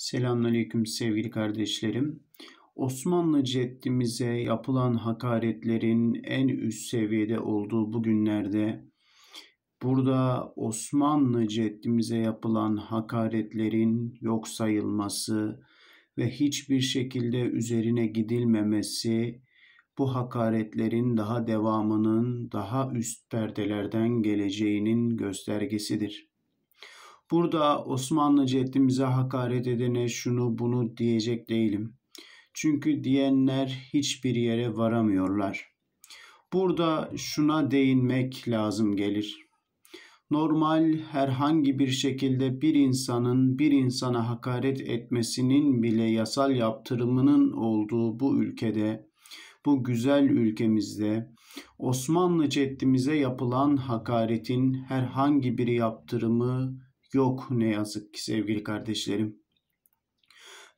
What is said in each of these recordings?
Selamünaleyküm sevgili kardeşlerim. Osmanlı ceddimize yapılan hakaretlerin en üst seviyede olduğu bu günlerde burada Osmanlı ceddimize yapılan hakaretlerin yok sayılması ve hiçbir şekilde üzerine gidilmemesi bu hakaretlerin daha devamının daha üst perdelerden geleceğinin göstergesidir. Burada Osmanlı ceddimize hakaret edene şunu bunu diyecek değilim. Çünkü diyenler hiçbir yere varamıyorlar. Burada şuna değinmek lazım gelir. Normal herhangi bir şekilde bir insanın bir insana hakaret etmesinin bile yasal yaptırımının olduğu bu ülkede, bu güzel ülkemizde Osmanlı ceddimize yapılan hakaretin herhangi bir yaptırımı yok ne yazık ki sevgili kardeşlerim.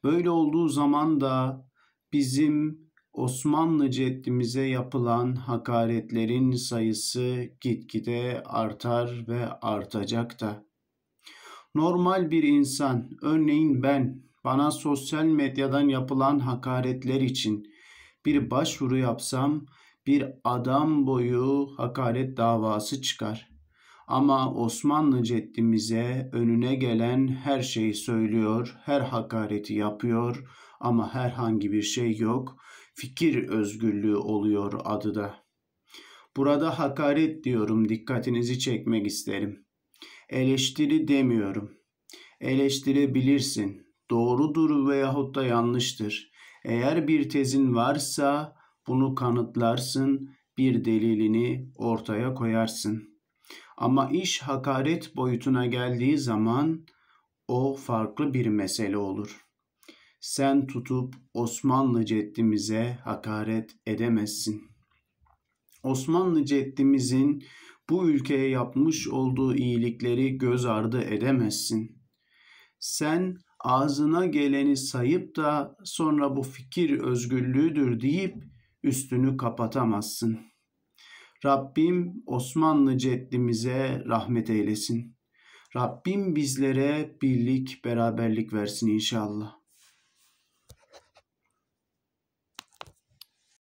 Böyle olduğu zaman da bizim Osmanlı ceddimize yapılan hakaretlerin sayısı gitgide artar ve artacak da. Normal bir insan, örneğin ben, bana sosyal medyadan yapılan hakaretler için bir başvuru yapsam bir adam boyu hakaret davası çıkar. Ama Osmanlı ceddimize önüne gelen her şeyi söylüyor, her hakareti yapıyor ama herhangi bir şey yok. Fikir özgürlüğü oluyor adı da. Burada hakaret diyorum dikkatinizi çekmek isterim. Eleştiri demiyorum. Eleştirebilirsin. Doğrudur veyahut da yanlıştır. Eğer bir tezin varsa bunu kanıtlarsın, bir delilini ortaya koyarsın.'' Ama iş hakaret boyutuna geldiği zaman o farklı bir mesele olur. Sen tutup Osmanlı ceddimize hakaret edemezsin. Osmanlı ceddimizin bu ülkeye yapmış olduğu iyilikleri göz ardı edemezsin. Sen ağzına geleni sayıp da sonra bu fikir özgürlüğüdür deyip üstünü kapatamazsın.'' Rabbim Osmanlı ceddimize rahmet eylesin. Rabbim bizlere birlik, beraberlik versin inşallah.